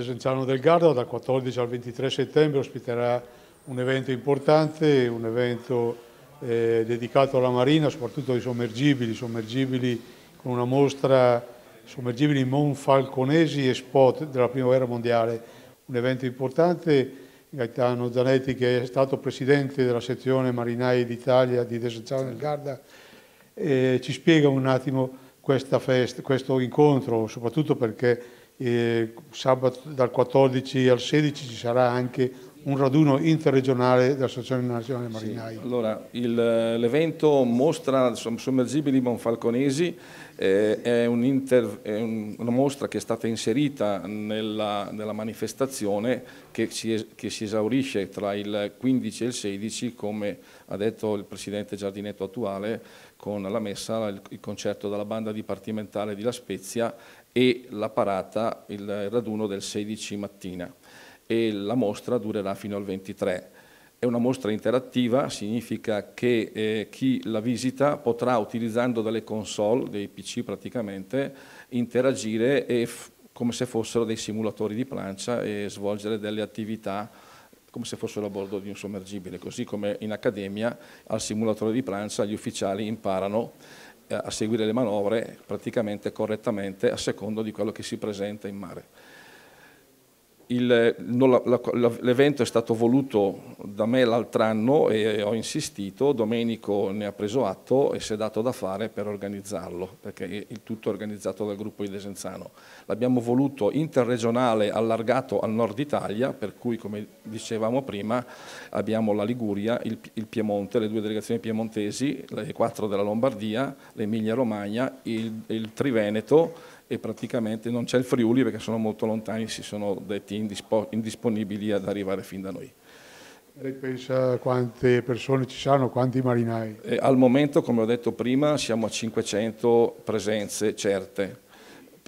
Desenzano del Garda dal 14 al 23 settembre ospiterà un evento importante, un evento eh, dedicato alla marina, soprattutto ai sommergibili, sommergibili con una mostra sommergibili monfalconesi e spot della prima guerra mondiale, un evento importante. Gaetano Zanetti che è stato presidente della sezione marinai d'Italia di Desenzano del Garda eh, ci spiega un attimo festa, questo incontro, soprattutto perché e sabato dal 14 al 16 ci sarà anche un raduno interregionale dell'Associazione Nazionale Marinai. Sì, allora, l'evento mostra sommergibili monfalconesi, eh, è, un inter, è un, una mostra che è stata inserita nella, nella manifestazione che si, che si, esaurisce tra il 15 e il 16, come ha detto il Presidente Giardinetto attuale, con la messa, il, il concerto della banda dipartimentale di La Spezia e la parata, il raduno del 16 mattina e la mostra durerà fino al 23. È una mostra interattiva, significa che eh, chi la visita potrà, utilizzando delle console, dei PC praticamente, interagire come se fossero dei simulatori di plancia e svolgere delle attività come se fossero a bordo di un sommergibile, così come in accademia al simulatore di plancia gli ufficiali imparano a seguire le manovre praticamente correttamente a secondo di quello che si presenta in mare l'evento è stato voluto da me l'altro anno e ho insistito, Domenico ne ha preso atto e si è dato da fare per organizzarlo, perché il tutto è organizzato dal gruppo di Desenzano. L'abbiamo voluto interregionale allargato al nord Italia, per cui come dicevamo prima abbiamo la Liguria, il, il Piemonte, le due delegazioni piemontesi, le quattro della Lombardia, l'Emilia Romagna, il, il Triveneto e praticamente non c'è il Friuli perché sono molto lontani, si sono detti indisponibili ad arrivare fin da noi. Lei pensa quante persone ci saranno, quanti marinai? E eh, al momento, come ho detto prima, siamo a 500 presenze certe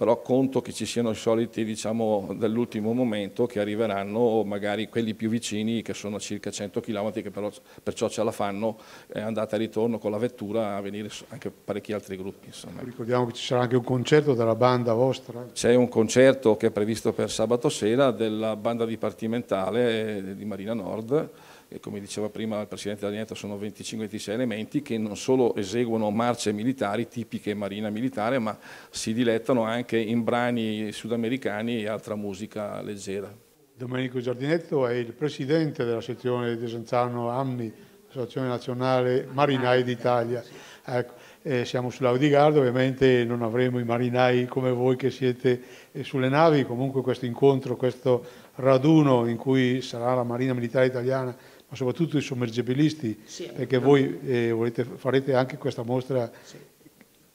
però conto che ci siano i soliti diciamo, dell'ultimo momento che arriveranno magari quelli più vicini che sono a circa 100 km che però, perciò ce la fanno eh, andata e ritorno con la vettura a venire anche parecchi altri gruppi. Insomma. Ricordiamo che ci sarà anche un concerto della banda vostra. C'è un concerto che è previsto per sabato sera della banda dipartimentale eh, di Marina Nord che come diceva prima il Presidente Dalietta sono 25-26 elementi che non solo eseguono marce militari tipiche marina militare ma si dilettano anche in brani sudamericani e altra musica leggera. Domenico Giardinetto è il Presidente della sezione di Senzano Amni, Associazione Nazionale Marinai d'Italia. Ecco, eh, siamo sull'Audigardo, ovviamente non avremo i marinai come voi che siete eh, sulle navi, comunque questo incontro, questo raduno in cui sarà la Marina Militare Italiana ma soprattutto i sommergibilisti, sì, perché voi eh, volete, farete anche questa mostra sì.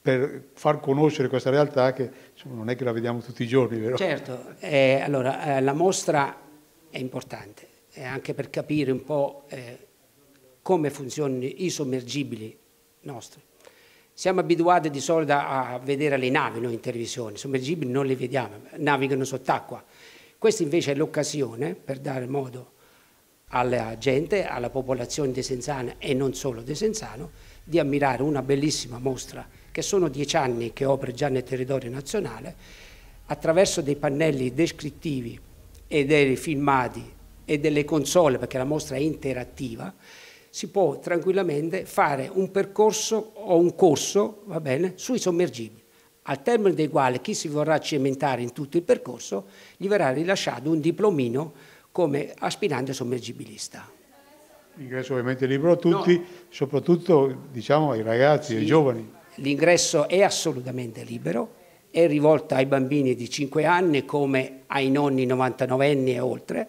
per far conoscere questa realtà che insomma, non è che la vediamo tutti i giorni, vero? Certo, eh, allora, eh, la mostra è importante, eh, anche per capire un po' eh, come funzionano i sommergibili nostri. Siamo abituati di solito a vedere le navi noi in televisione, i sommergibili non le vediamo, navigano sott'acqua. Questa invece è l'occasione per dare modo alla gente, alla popolazione di Senzana e non solo di Senzano, di ammirare una bellissima mostra che sono dieci anni che opera già nel territorio nazionale, attraverso dei pannelli descrittivi e dei filmati e delle console, perché la mostra è interattiva, si può tranquillamente fare un percorso o un corso, va bene, sui sommergibili, al termine dei quali chi si vorrà cimentare in tutto il percorso gli verrà rilasciato un diplomino come aspirante sommergibilista. L'ingresso ovviamente è libero a tutti, no. soprattutto diciamo, ai ragazzi, sì. ai giovani. L'ingresso è assolutamente libero, è rivolto ai bambini di 5 anni come ai nonni 99enni e oltre,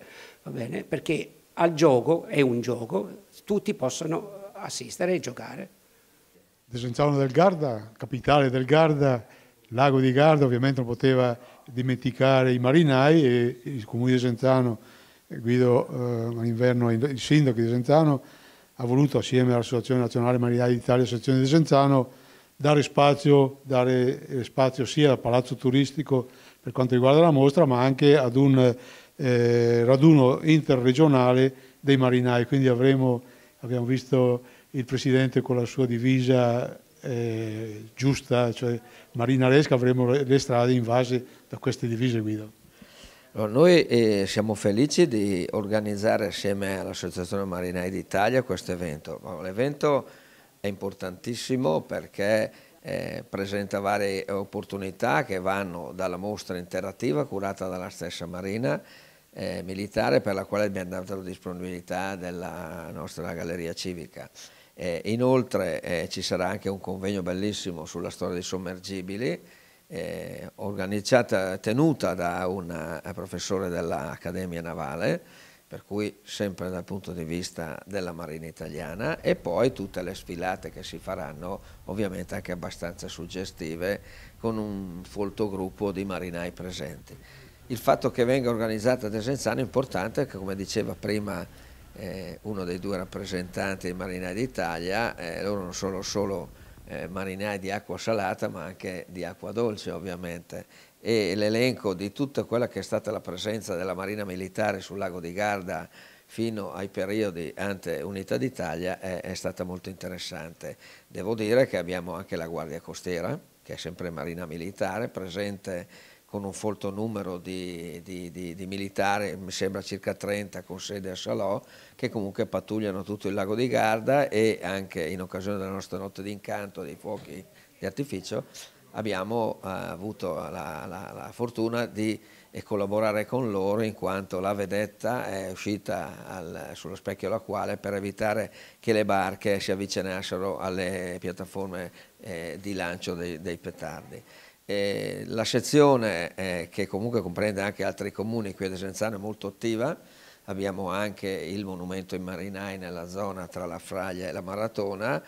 bene, perché al gioco è un gioco, tutti possono assistere e giocare. Desenzano del Garda, capitale del Garda, lago di Garda ovviamente non poteva dimenticare i marinai e il comune di Desenzano Guido eh, il sindaco di Desenzano, ha voluto assieme all'Associazione Nazionale Marinai d'Italia e Sezione di Desenzano dare spazio, dare spazio sia al palazzo turistico per quanto riguarda la mostra, ma anche ad un eh, raduno interregionale dei marinai. Quindi avremo, abbiamo visto il Presidente con la sua divisa eh, giusta, cioè marinaresca, avremo le strade invase da queste divise guido. Noi eh, siamo felici di organizzare assieme all'Associazione Marinai d'Italia questo evento. L'evento è importantissimo perché eh, presenta varie opportunità che vanno dalla mostra interattiva curata dalla stessa Marina eh, militare per la quale abbiamo dato la disponibilità della nostra galleria civica. Eh, inoltre eh, ci sarà anche un convegno bellissimo sulla storia dei sommergibili eh, organizzata, tenuta da un eh, professore dell'Accademia Navale, per cui sempre dal punto di vista della Marina Italiana e poi tutte le sfilate che si faranno ovviamente anche abbastanza suggestive con un folto gruppo di marinai presenti. Il fatto che venga organizzata a Desenzano è importante perché come diceva prima eh, uno dei due rappresentanti dei marinai d'Italia, eh, loro non sono solo eh, marinai di acqua salata ma anche di acqua dolce ovviamente e l'elenco di tutta quella che è stata la presenza della Marina Militare sul lago di Garda fino ai periodi ante Unità d'Italia è, è, stata molto interessante. Devo dire che abbiamo anche la Guardia Costiera, che è sempre Marina Militare, presente con un folto numero di, di, di, di, militari, mi sembra circa 30 con sede a Salò, che comunque pattugliano tutto il lago di Garda e anche in occasione della nostra notte d'incanto dei fuochi di artificio abbiamo eh, avuto la, la, la fortuna di eh, collaborare con loro in quanto la vedetta è uscita al, sullo specchio lacuale per evitare che le barche si avvicinassero alle piattaforme eh, di lancio dei, dei petardi. Eh, la sezione eh, che comunque comprende anche altri comuni qui a Desenzano è molto attiva, abbiamo anche il monumento in Marinai nella zona tra la Fraglia e la Maratona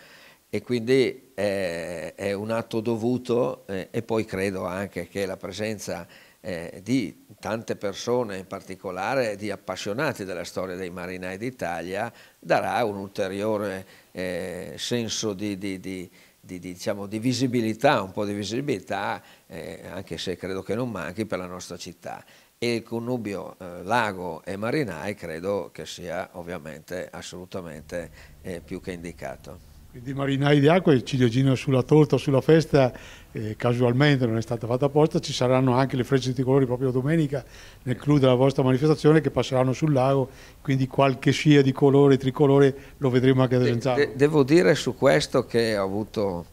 e quindi eh, è un atto dovuto eh, e poi credo anche che la presenza eh, di tante persone, in particolare di appassionati della storia dei marinai d'Italia, darà un ulteriore eh, senso di, di, di di, di, diciamo, di, visibilità, un po' di visibilità, eh, anche se credo che non manchi per la nostra città. E il connubio eh, lago e marinai credo che sia ovviamente assolutamente eh, più che indicato. Quindi marinai di acqua e ciliegina sulla torta, sulla festa, eh, casualmente non è stata fatta apposta, ci saranno anche le frecce di colori proprio domenica nel clou della vostra manifestazione che passeranno sul lago, quindi qualche scia di colore, tricolore, lo vedremo anche da Desenzano. De, de, devo dire su questo che ho avuto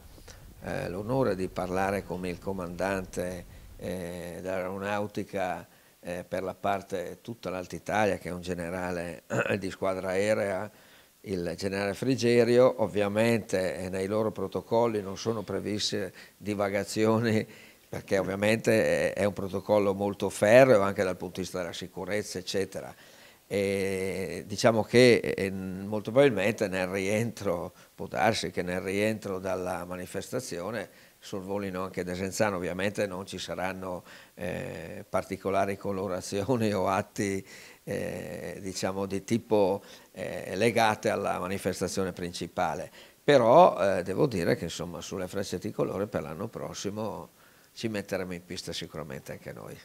eh, l'onore di parlare con il comandante eh, dell'aeronautica eh, per la parte tutta l'Alta Italia, che è un generale di squadra aerea, il generale Frigerio, ovviamente eh, nei loro protocolli non sono previste divagazioni perché ovviamente eh, è un protocollo molto ferreo anche dal punto di vista della sicurezza eccetera e diciamo che eh, molto probabilmente nel rientro, può darsi che nel rientro dalla manifestazione sorvolino anche Desenzano, ovviamente non ci saranno eh, particolari colorazioni o atti eh, diciamo di tipo eh, legate alla manifestazione principale. Però eh, devo dire che insomma, sulle frecce di colore per l'anno prossimo ci metteremo in pista sicuramente anche noi.